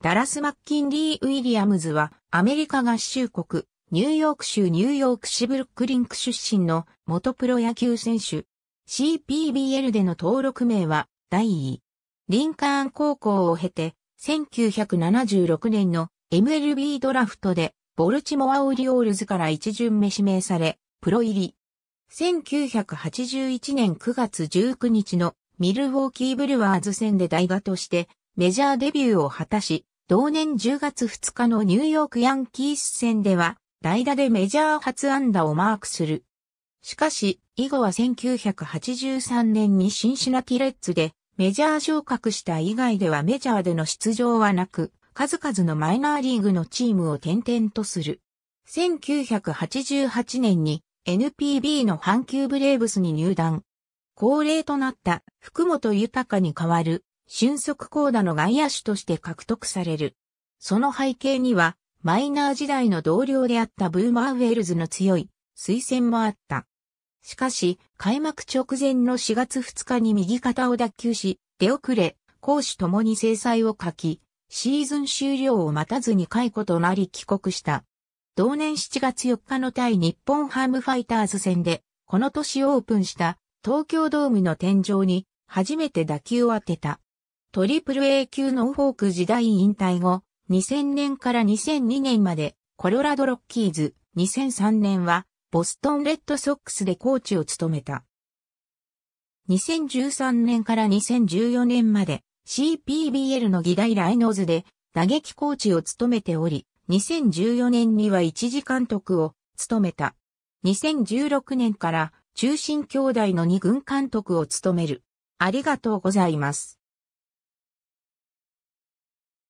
ダラス・マッキンリー・ウィリアムズは、アメリカ合衆国、ニューヨーク州ニューヨーク市ブルックリンク出身の元プロ野球選手。CPBL での登録名は、第位。リンカーン高校を経て、1976年の MLB ドラフトで、ボルチモア・オリオールズから一巡目指名され、プロ入り。1981年9月19日のミルウォーキー・ブルワーズ戦で代打としてメジャーデビューを果たし、同年10月2日のニューヨークヤンキース戦では、代打でメジャー初安打をマークする。しかし、以後は1983年にシンシナティレッツでメジャー昇格した以外ではメジャーでの出場はなく、数々のマイナーリーグのチームを転々とする。1988年に NPB の阪急ブレーブスに入団。高齢となった福本豊に代わる俊足高打の外野手として獲得される。その背景には、マイナー時代の同僚であったブーマーウェールズの強い推薦もあった。しかし、開幕直前の4月2日に右肩を脱臼し、出遅れ、攻守ともに制裁を書き、シーズン終了を待たずに解雇となり帰国した。同年7月4日の対日本ハムファイターズ戦で、この年オープンした東京ドームの天井に初めて打球を当てた。トリプル A 級のフォーク時代引退後、2000年から2002年までコロラドロッキーズ、2003年はボストンレッドソックスでコーチを務めた。2013年から2014年まで CPBL の議題ライノーズで打撃コーチを務めており、2014年には一時監督を務めた。2016年から中心兄弟の二軍監督を務める。ありがとうございます。